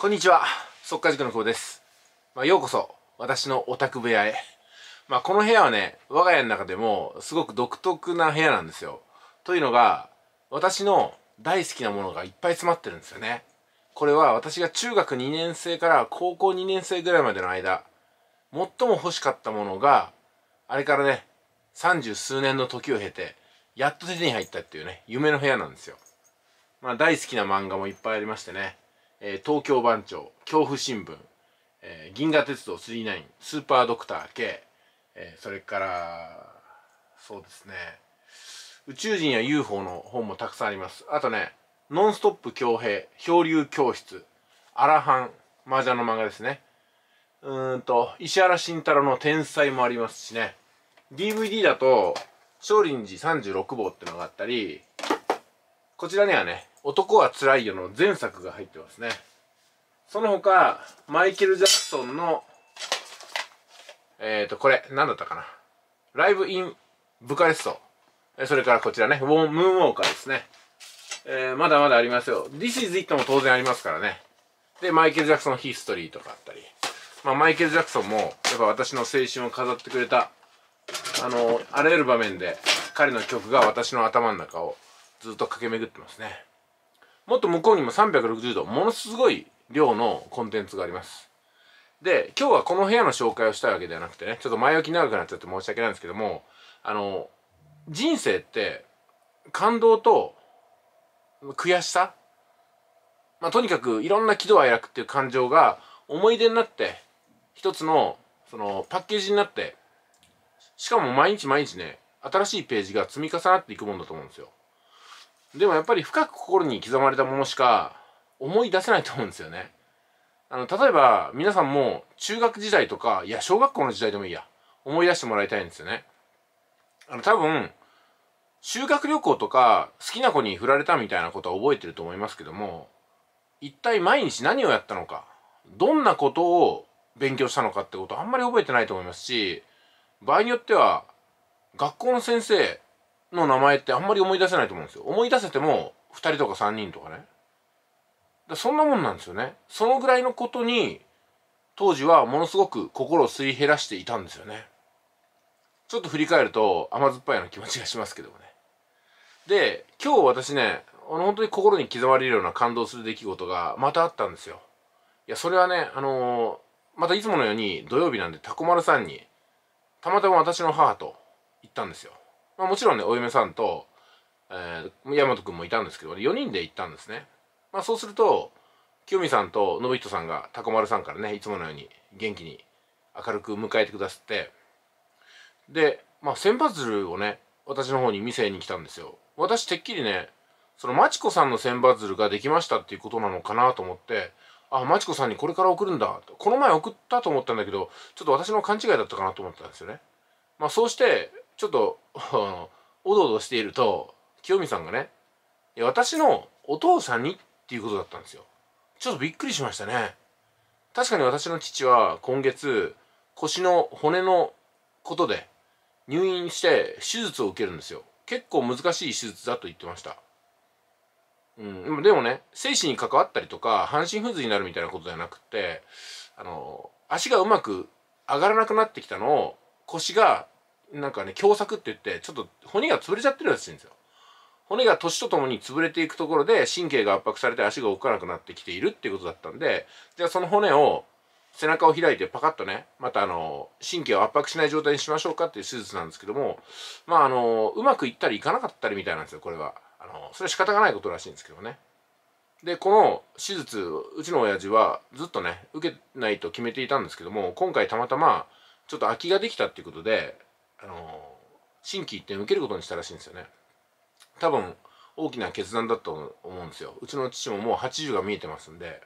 こんにちは、速稼塾の久保です。まあ、ようこそ、私のオタク部屋へ。まあ、この部屋はね、我が家の中でも、すごく独特な部屋なんですよ。というのが、私の大好きなものがいっぱい詰まってるんですよね。これは私が中学2年生から高校2年生ぐらいまでの間、最も欲しかったものが、あれからね、三十数年の時を経て、やっと手に入ったっていうね、夢の部屋なんですよ。まあ大好きな漫画もいっぱいありましてね。えー、東京番長、恐怖新聞、えー、銀河鉄道3 9 9スーパードクター K、えー、それから、そうですね、宇宙人や UFO の本もたくさんあります。あとね、ノンストップ強兵、漂流教室、アラハン、麻雀の漫画ですね。うーんと、石原慎太郎の天才もありますしね。DVD だと、少林寺36号ってのがあったり、こちらにはね、男はつらいよ」の前作が入ってますねその他マイケル・ジャクソンのえっ、ー、とこれ何だったかなライブ・イン・ブカレストそれからこちらねウォームーンウォーカーですね、えー、まだまだありますよ This is it も当然ありますからねでマイケル・ジャクソン・ヒストリーとかあったりまあ、マイケル・ジャクソンもやっぱ私の青春を飾ってくれたあのあらゆる場面で彼の曲が私の頭の中をずっと駆け巡ってますね。もっと向こうにも360度、ものすごい量のコンテンツがあります。で、今日はこの部屋の紹介をしたいわけではなくてね、ちょっと前置き長くなっちゃって申し訳ないんですけども、あの、人生って感動と悔しさ、まあ、とにかくいろんな喜怒哀楽っていう感情が思い出になって、一つの、その、パッケージになって、しかも毎日毎日ね、新しいページが積み重なっていくもんだと思うんですよ。でもやっぱり深く心に刻まれたものしか思い出せないと思うんですよね。あの、例えば皆さんも中学時代とか、いや、小学校の時代でもいいや、思い出してもらいたいんですよね。あの、多分、修学旅行とか好きな子に振られたみたいなことは覚えてると思いますけども、一体毎日何をやったのか、どんなことを勉強したのかってことあんまり覚えてないと思いますし、場合によっては、学校の先生、の名前ってあんまり思い出せないと思うんですよ思い出せても2人とか3人とかねだそんなもんなんですよねそのぐらいのことに当時はものすごく心をすり減らしていたんですよねちょっと振り返ると甘酸っぱいような気持ちがしますけどもねで今日私ねあの本当に心に刻まれるような感動する出来事がまたあったんですよいやそれはねあのー、またいつものように土曜日なんでタコ丸さんにたまたま私の母と行ったんですよまあ、もちろんねお嫁さんと、えー、大和君もいたんですけど4人で行ったんですね、まあ、そうすると清美さんと信人さんがタコ丸さんからねいつものように元気に明るく迎えてくださってでまあ千羽鶴をね私の方に店に来たんですよ私てっきりねそのまちこさんの千羽鶴ができましたっていうことなのかなと思ってあマチコさんにこれから送るんだこの前送ったと思ったんだけどちょっと私の勘違いだったかなと思ったんですよねまあそうしてちょっとおどおどしていると清美さんがねいや私のお父さんにっていうことだったんですよちょっとびっくりしましたね確かに私の父は今月腰の骨のことで入院して手術を受けるんですよ結構難しい手術だと言ってましたうん、でもね精神に関わったりとか半身不随になるみたいなことじゃなくってあの足がうまく上がらなくなってきたのを腰がなんかね狭窄って言ってちょっと骨が潰れちゃってるらしいんですよ骨が年とともに潰れていくところで神経が圧迫されて足が動かなくなってきているっていうことだったんでじゃあその骨を背中を開いてパカッとねまたあの神経を圧迫しない状態にしましょうかっていう手術なんですけどもまああのうまくいったりいかなかったりみたいなんですよこれはあのそれは仕方がないことらしいんですけどねでこの手術うちの親父はずっとね受けないと決めていたんですけども今回たまたまちょっと空きができたっていうことであの心機一転受けることにしたらしいんですよね多分大きな決断だと思うんですようちの父ももう80が見えてますんで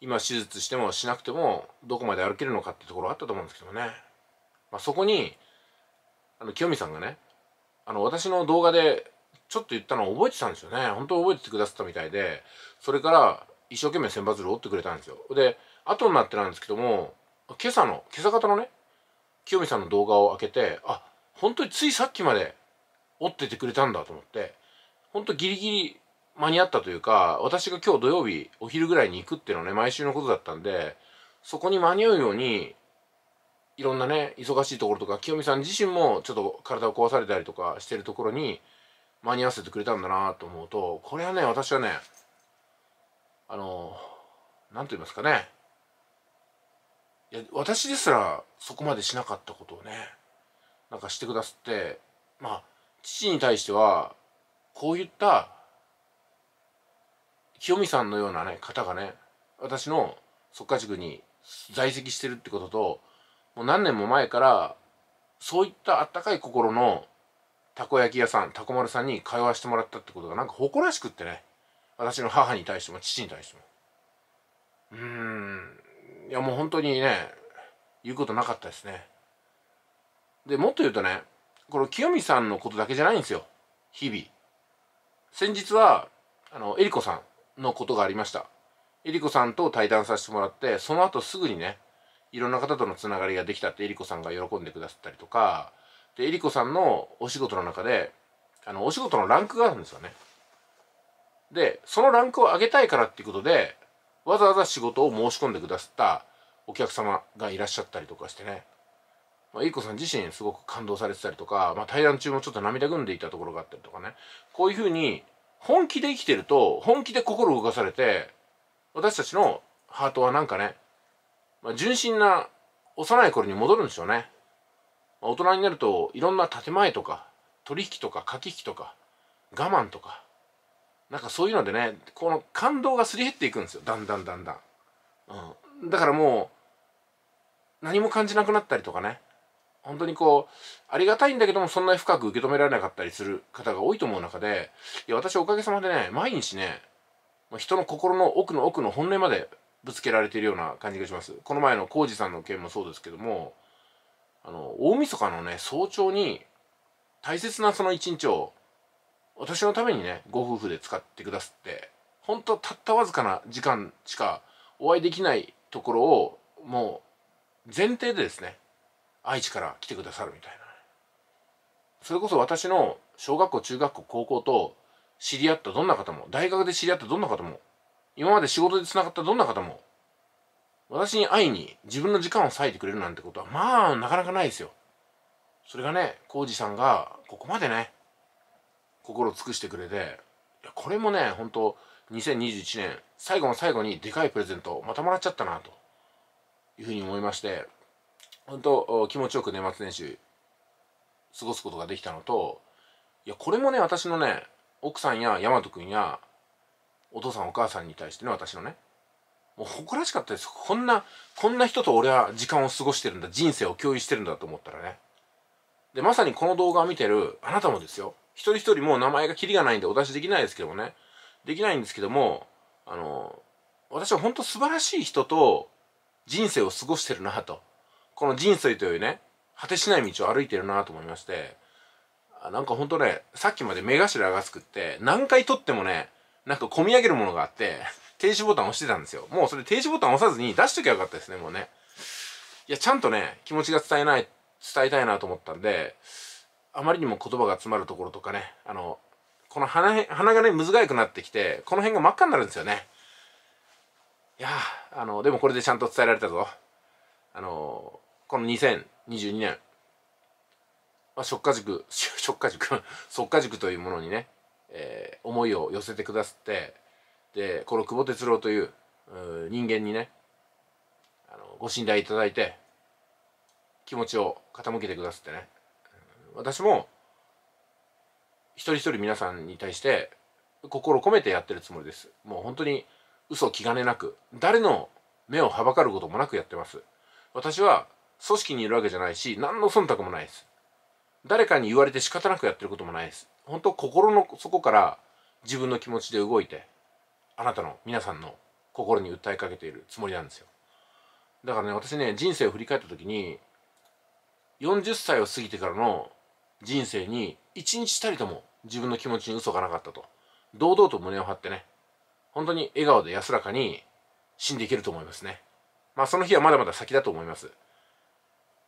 今手術してもしなくてもどこまで歩けるのかってところあったと思うんですけどね、まあ、そこにあの清美さんがねあの私の動画でちょっと言ったのを覚えてたんですよね本当覚えててくださったみたいでそれから一生懸命選抜鶴を折ってくれたんですよで後になってなんですけども今朝の今朝方のね清美さんの動画を開けてあ本当についさっきまで折っててくれたんだと思って本当ギリギリ間に合ったというか私が今日土曜日お昼ぐらいに行くっていうのはね毎週のことだったんでそこに間に合うようにいろんなね忙しいところとか清美さん自身もちょっと体を壊されたりとかしてるところに間に合わせてくれたんだなと思うとこれはね私はねあの何と言いますかねいや私ですらそこまでしなかったことをねなんかしてくださってまあ父に対してはこういった清美さんのようなね方がね私の即家塾に在籍してるってことともう何年も前からそういったあったかい心のたこ焼き屋さんたこ丸さんに通わしてもらったってことがなんか誇らしくってね私の母に対しても父に対してもうーんいやもう本当にね言うことなかったですねでもっと言うとねこの清美さんのことだけじゃないんですよ日々先日はあのえりこさんのことがありましたえりこさんと対談させてもらってその後すぐにねいろんな方とのつながりができたってえりこさんが喜んでくださったりとかでえりこさんのお仕事の中であのお仕事のランクがあるんですよねでそのランクを上げたいからっていうことでわざわざ仕事を申し込んでくださったお客様がいらっしゃったりとかしてね、まあ、いい子さん自身すごく感動されてたりとか、まあ、対談中もちょっと涙ぐんでいたところがあったりとかねこういうふうに本気で生きてると本気で心動かされて私たちのハートはなんかね、まあ、純真な幼い頃に戻るんでしょうね、まあ、大人になるといろんな建前とか取引とか駆け引きとか我慢とかなんかそういうのでねこの感動がすり減っていくんですよだんだんだんだん、うん、だからもう何も感じなくなったりとかね本当にこうありがたいんだけどもそんなに深く受け止められなかったりする方が多いと思う中でいや私おかげさまでね毎日ね人の心の奥の奥の本音までぶつけられているような感じがしますこの前の浩二さんの件もそうですけどもあの大晦日のね早朝に大切なその一日を私のためにねご夫婦で使ってくださってほんとたったわずかな時間しかお会いできないところをもう前提でですね愛知から来てくださるみたいなそれこそ私の小学校中学校高校と知り合ったどんな方も大学で知り合ったどんな方も今まで仕事でつながったどんな方も私に会いに自分の時間を割いてくれるなんてことはまあなかなかないですよそれがね浩二さんがここまでね心を尽くしてくれてこれもね本当2021年最後の最後にでかいプレゼントまたもらっちゃったなというふうに思いまして本当気持ちよく年末年始過ごすことができたのといやこれもね私のね奥さんや大和君やお父さんお母さんに対しての私のねもう誇らしかったですこんなこんな人と俺は時間を過ごしてるんだ人生を共有してるんだと思ったらねでまさにこの動画を見てるあなたもですよ一人一人もう名前がキリがないんでお出しできないですけどもね、できないんですけども、あの、私は本当素晴らしい人と人生を過ごしてるなと。この人生というね、果てしない道を歩いてるなと思いまして、なんかほんとね、さっきまで目頭がつくって、何回撮ってもね、なんか込み上げるものがあって、停止ボタン押してたんですよ。もうそれ停止ボタン押さずに出しときゃよかったですね、もうね。いや、ちゃんとね、気持ちが伝えない、伝えたいなと思ったんで、あまりにも言葉が詰まるところとかねあのこの鼻鼻がねむずくなってきてこの辺が真っ赤になるんですよねいやあのでもこれでちゃんと伝えられたぞあのこの2022年、は食家塾 食家塾即家塾というものにね、えー、思いを寄せてくださってでこの久保哲郎という人間にねあのご信頼いただいて気持ちを傾けてくださってね私も一人一人皆さんに対して心込めてやってるつもりですもう本当に嘘気兼ねなく誰の目をはばかることもなくやってます私は組織にいるわけじゃないし何の忖度もないです誰かに言われて仕方なくやってることもないです本当心の底から自分の気持ちで動いてあなたの皆さんの心に訴えかけているつもりなんですよだからね私ね人生を振り返った時に40歳を過ぎてからの人生に一日たりとも自分の気持ちに嘘がなかったと堂々と胸を張ってね本当に笑顔で安らかに死んでいけると思いますねまあその日はまだまだ先だと思います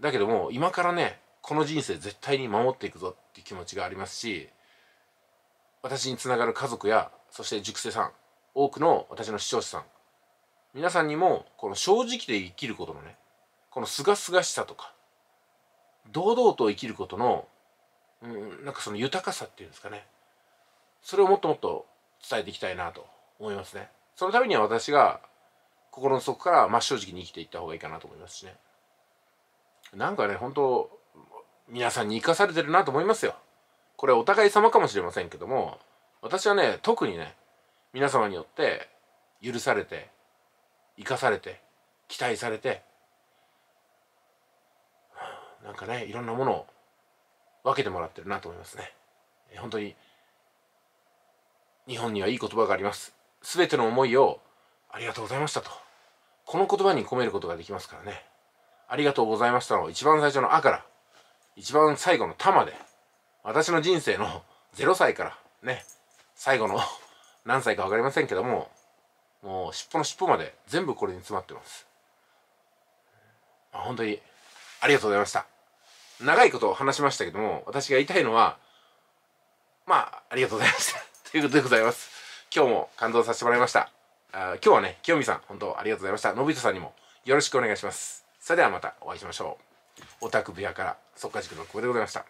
だけども今からねこの人生絶対に守っていくぞっていう気持ちがありますし私につながる家族やそして熟成さん多くの私の視聴者さん皆さんにもこの正直で生きることのねこのすがすがしさとか堂々と生きることのうん、なんかその豊かさっていうんですかねそれをもっともっと伝えていきたいなと思いますねそのためには私が心の底から真っ正直に生きていった方がいいかなと思いますしねなんかね本当皆さんに生かされてるなと思いますよこれお互い様かもしれませんけども私はね特にね皆様によって許されて生かされて期待されてなんかねいろんなものを分けてもらってるなと思いますね。本当に日本にはいい言葉があります。すべての思いをありがとうございましたと。この言葉に込めることができますからね。ありがとうございましたの一番最初のあから、一番最後のたまで、私の人生の0 歳からね、最後の 何歳か分かりませんけども、もう尻尾の尻尾まで全部これに詰まってます。まあ、本当にありがとうございました。長いことを話しましたけども私が言いたいのはまあありがとうございました ということでございます今日も感動させてもらいましたあ今日はね清美さん本当ありがとうございましたのびとさんにもよろしくお願いしますそれではまたお会いしましょうオタク部屋から即化塾の久保でございました